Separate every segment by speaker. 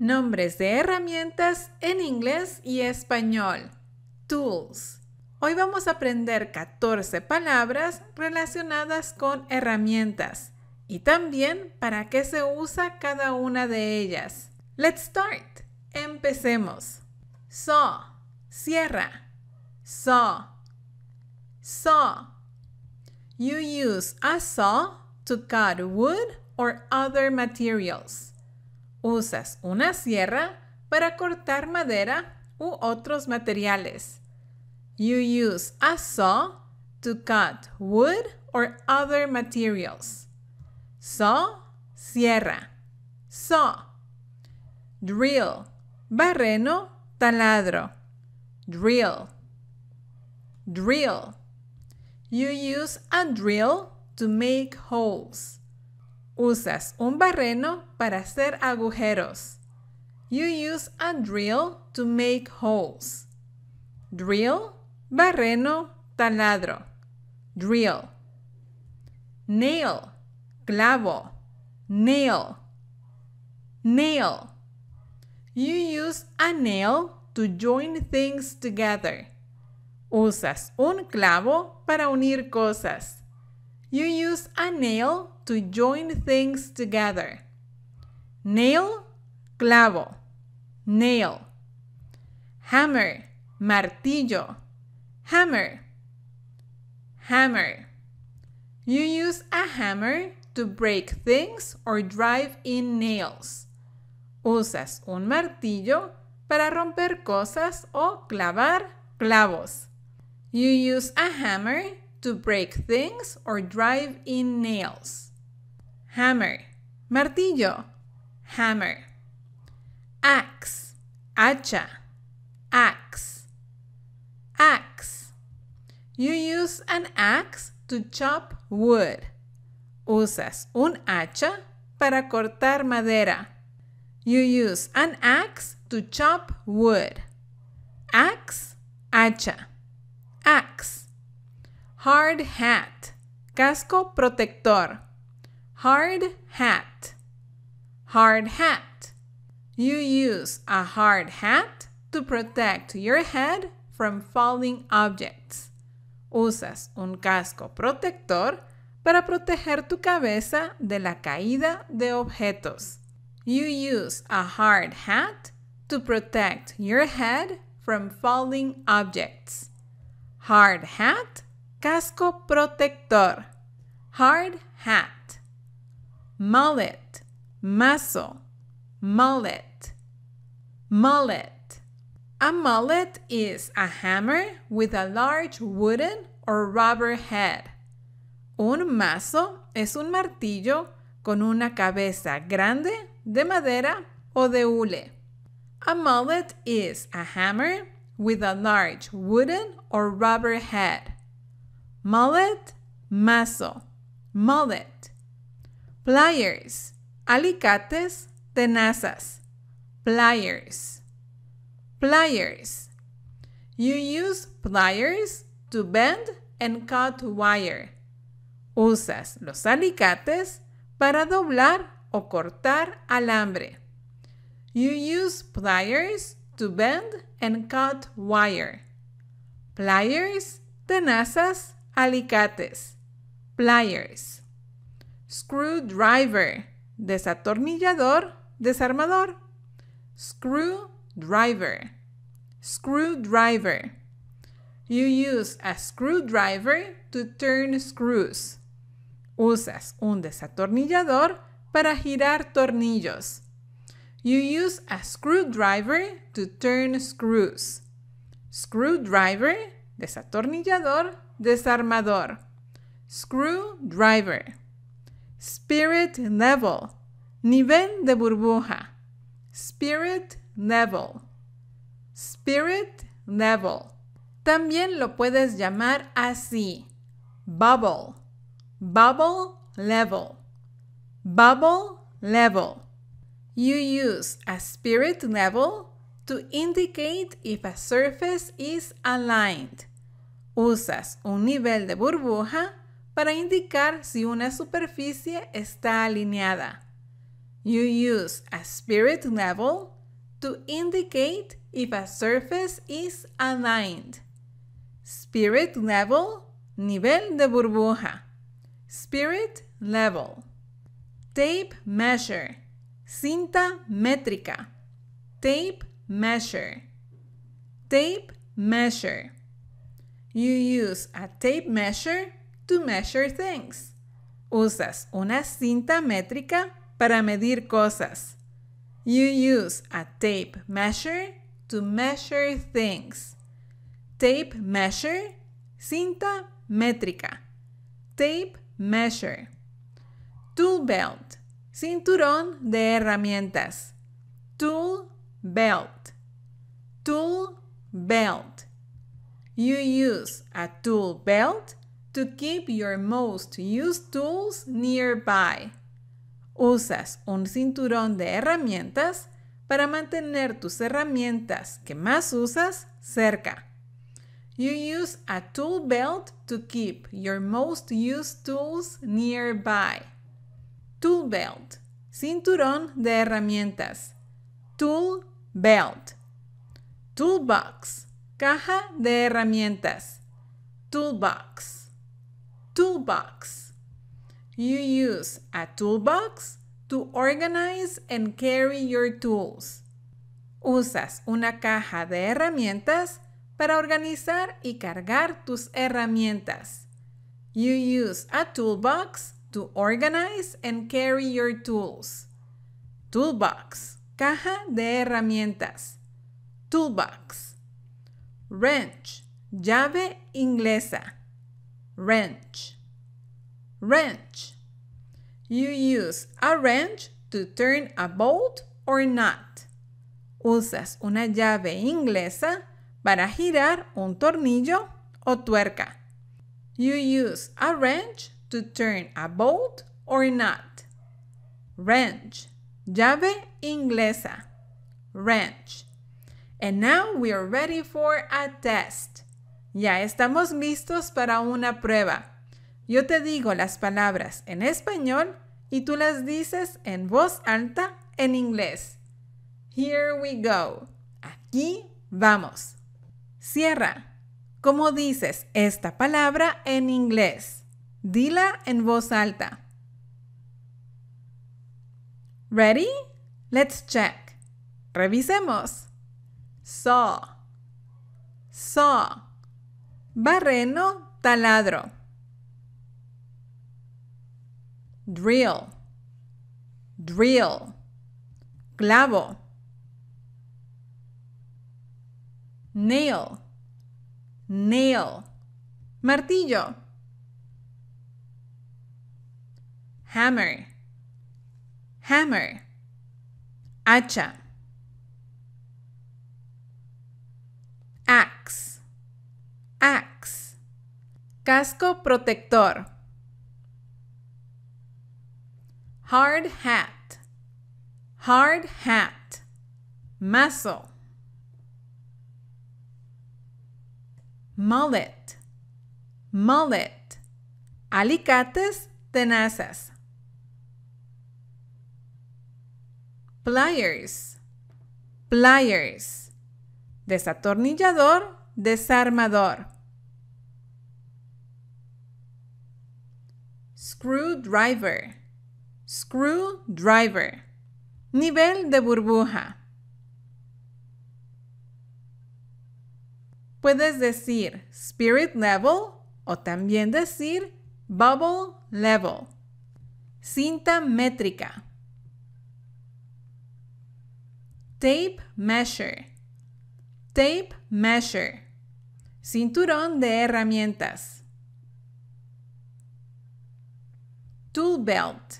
Speaker 1: Nombres de herramientas en inglés y español. Tools. Hoy vamos a aprender 14 palabras relacionadas con herramientas y también para qué se usa cada una de ellas. Let's start. Empecemos. Saw. Sierra. Saw. Saw. You use a saw to cut wood or other materials. Usas una sierra para cortar madera u otros materiales. You use a saw to cut wood or other materials. Saw, sierra. Saw. Drill, barreno, taladro. Drill. Drill. You use a drill to make holes. Usas un barreno para hacer agujeros. You use a drill to make holes. Drill, barreno, taladro. Drill. Nail, clavo. Nail. Nail. You use a nail to join things together. Usas un clavo para unir cosas. You use a nail to join things together. Nail, clavo, nail. Hammer, martillo, hammer, hammer. You use a hammer to break things or drive in nails. Usas un martillo para romper cosas o clavar clavos. You use a hammer to break things or drive in nails. hammer. Martillo, hammer. Axe, hacha, axe, axe. You use an axe to chop wood. Usas un hacha para cortar madera. You use an axe to chop wood. Axe, hacha. Axe. Hard hat, casco protector. Hard hat. Hard hat. You use a hard hat to protect your head from falling objects. Usas un casco protector para proteger tu cabeza de la caída de objetos. You use a hard hat to protect your head from falling objects. Hard hat, casco protector. Hard hat mullet, mazo, mullet, mullet. A mullet is a hammer with a large wooden or rubber head. Un mazo es un martillo con una cabeza grande de madera o de hule. A mullet is a hammer with a large wooden or rubber head. Mullet, mazo, mullet. pliers, alicates, tenazas, pliers, pliers. You use pliers to bend and cut wire. Usas los alicates para doblar o cortar alambre. You use pliers to bend and cut wire. Pliers, tenazas, alicates. Pliers. Screwdriver, desatornillador, desarmador. Screwdriver, screwdriver. You use a screwdriver to turn screws. Usas un desatornillador para girar tornillos. You use a screwdriver to turn screws. Screwdriver, desatornillador, desarmador. Screwdriver. Spirit level. Nivel de burbuja. Spirit level. Spirit level. También lo puedes llamar así. Bubble. Bubble level. Bubble level. You use a spirit level to indicate if a surface is aligned. Usas un nivel de burbuja para indicar si una superficie está alineada. You use a spirit level to indicate if a surface is aligned. Spirit level, nivel de burbuja. Spirit level. Tape measure, cinta métrica. Tape measure. Tape measure. You use a tape measure to measure things. Usas una cinta métrica para medir cosas. You use a tape measure to measure things. Tape measure, cinta métrica. Tape measure. Tool belt, cinturón de herramientas. Tool belt. Tool belt. You use a tool belt to keep your most used tools nearby. Usas un cinturón de herramientas para mantener tus herramientas que más usas cerca. You use a tool belt to keep your most used tools nearby. Tool belt, cinturón de herramientas. Tool belt. Toolbox, caja de herramientas. Toolbox toolbox. You use a toolbox to organize and carry your tools. Usas una caja de herramientas para organizar y cargar tus herramientas. You use a toolbox to organize and carry your tools. Toolbox, caja de herramientas. Toolbox. Wrench, llave inglesa. wrench. Wrench. You use a wrench to turn a bolt or nut. Usas una llave inglesa para girar un tornillo o tuerca. You use a wrench to turn a bolt or nut. Wrench. Llave inglesa. Wrench. And now we are ready for a test. Ya estamos listos para una prueba. Yo te digo las palabras en español y tú las dices en voz alta en inglés. Here we go. Aquí vamos. Cierra. ¿Cómo dices esta palabra en inglés? Dila en voz alta. Ready? Let's check. Revisemos. Saw. Saw. Barreno, taladro. Drill. Drill. Clavo. Nail. Nail. Martillo. Hammer. Hammer. Hacha. Casco protector. Hard hat. Hard hat. Muscle. Mullet. Mullet. Alicates, tenazas. Pliers. Pliers. Desatornillador, desarmador. Screwdriver. Screwdriver. Nivel de burbuja. Puedes decir spirit level o también decir bubble level. Cinta métrica. Tape measure. Tape measure. Cinturón de herramientas. Tool belt.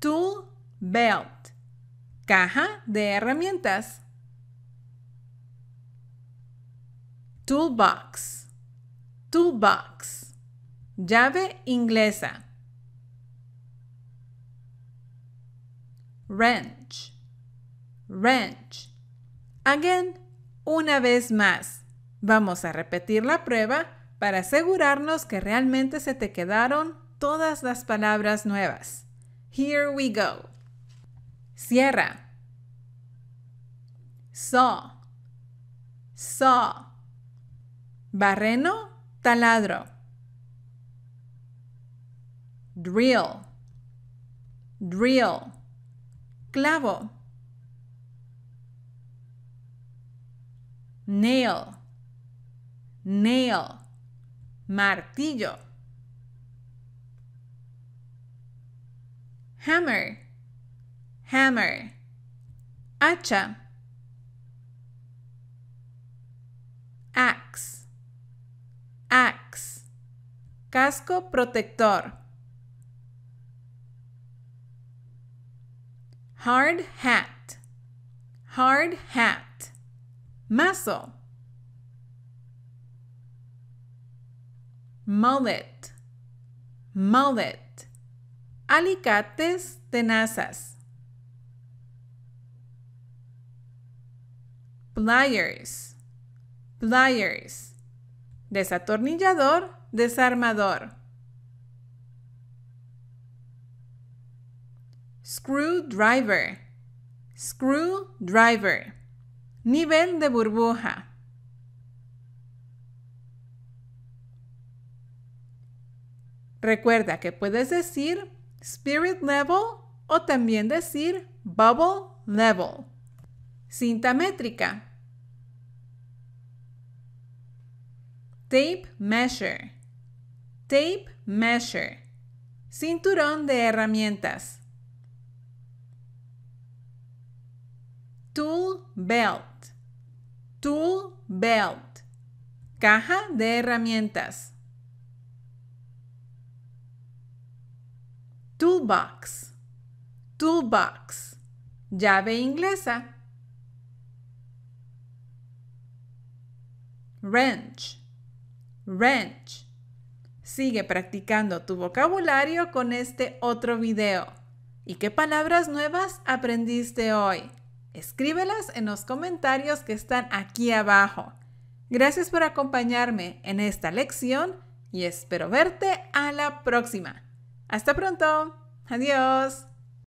Speaker 1: Tool belt. Caja de herramientas. Toolbox. Toolbox. Llave inglesa. Wrench. Wrench. Again, una vez más. Vamos a repetir la prueba para asegurarnos que realmente se te quedaron todas las palabras nuevas. Here we go. Sierra. Saw. Saw. Barreno, taladro. Drill. Drill. Clavo. Nail. Nail. Martillo. hammer, hammer. Hacha, axe, axe. Casco protector. Hard hat, hard hat. Muscle. Mullet, mullet Alicates, tenazas. Pliers, pliers. Desatornillador, desarmador. Screwdriver, screwdriver. Nivel de burbuja. Recuerda que puedes decir spirit level o también decir bubble level. Cinta métrica. Tape measure. Tape measure. Cinturón de herramientas. Tool belt. Tool belt. Caja de herramientas. Toolbox. Toolbox. Llave inglesa. Wrench. Wrench. Sigue practicando tu vocabulario con este otro video. ¿Y qué palabras nuevas aprendiste hoy? Escríbelas en los comentarios que están aquí abajo. Gracias por acompañarme en esta lección y espero verte a la próxima. Hasta pronto. Adiós.